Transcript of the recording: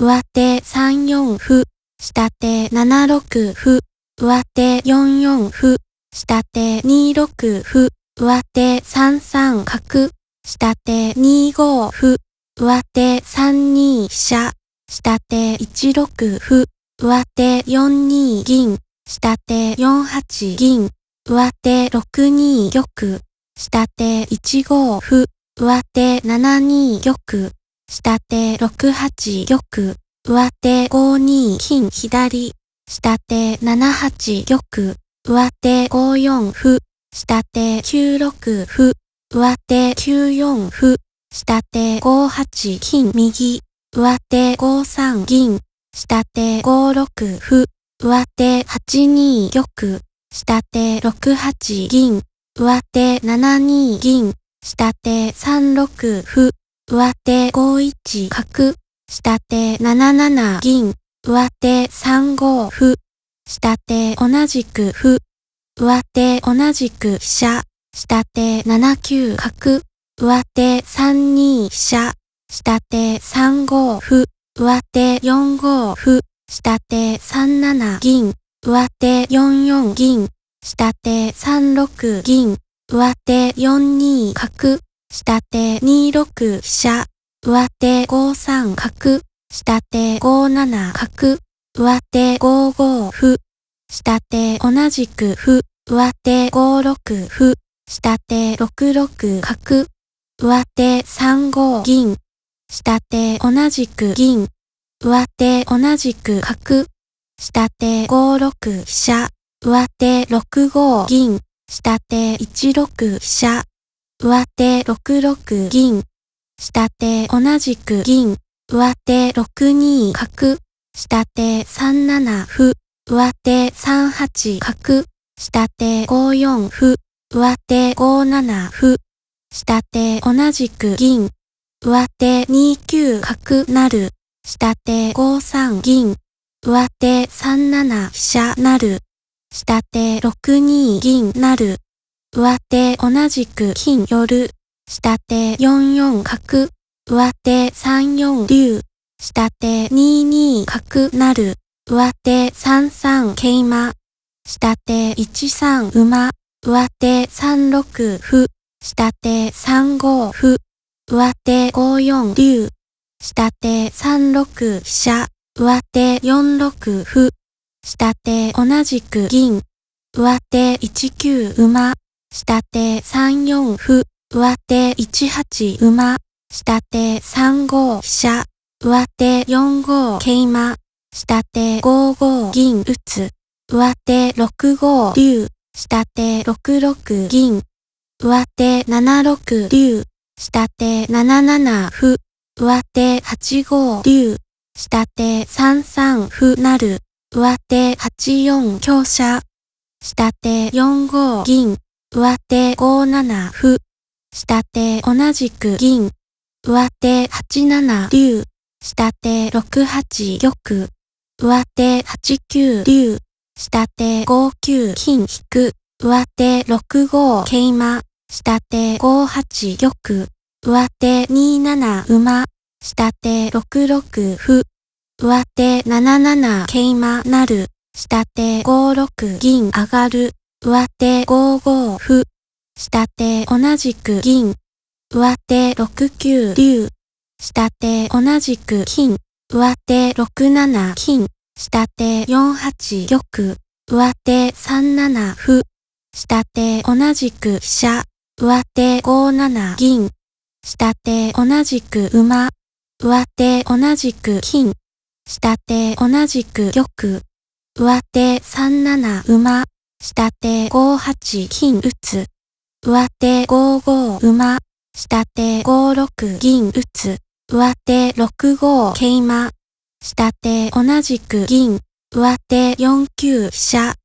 上手3四歩、下手7六歩、上手4四歩、下手2六歩、上手3三角、下手2五歩、上手3二飛車、下手1六歩、上手4二銀、下手4八銀、上手6二玉、下手1五歩、上手7二玉。下手6八玉、上手5二金左、下手7八玉、上手5四歩、下手9六歩、上手9四歩、下手5八金右、上手5三銀、下手5六歩、上手8二玉、下手6八銀、上手7二銀、下手3六歩、上手5一角、下手7七銀、上手3五歩、下手同じく歩、上手同じく飛車、下手7九角、上手3二飛車、下手3五歩、上手4五歩、下手3七銀、上手4四銀、下手3六銀、上手4二角、下手2六飛車、上手5三角、下手5七角、上手5五歩、下手同じく歩、上手5六歩、下手6六角、上手3五銀、下手同じく銀、上手同じく角、下手5六飛車、上手6五銀、下手1六飛車、上手6六銀。下手同じく銀。上手6二角。下手3七歩。上手3八角。下手5四歩。上手5七歩。下手同じく銀。上手2九角なる。下手5三銀。上手3七飛車なる。下手6二銀なる。上手同じく金寄る。下手4四角。上手3四竜。下手2二角なる。上手3三桂馬。下手1三馬。上手3六歩。下手3五歩。上手5四竜。下手3六飛車。上手4六歩。下手同じく銀。上手1九馬。下手3 4、歩、上手1 8、馬、下手3 5、飛車、上手4 5、桂馬、下手5 5、銀打つ、上手6 5、竜、下手6 6、銀、上手7 6、竜、下手7 7、歩、上手8五竜、下手3 3、歩なる、上手8 4、強者、下手4 5、銀、上手5七歩、下手同じく銀、上手8七竜、下手6八玉、上手8九竜、下手5九金引く、上手6五桂馬、下手5八玉、上手2七馬、下手6六歩、上手7七桂馬なる、下手5六銀上がる、上手5五歩。下手同じく銀。上手6九竜。下手同じく金。上手6七金。下手4八玉。上手3七歩。下手同じく飛車。上手5七銀。下手同じく馬。上手同じく金。下手同じく玉。上手3七馬。下手5八金打つ。上手5五馬。下手5六銀打つ。上手6五桂馬。下手同じく銀。上手4九飛車。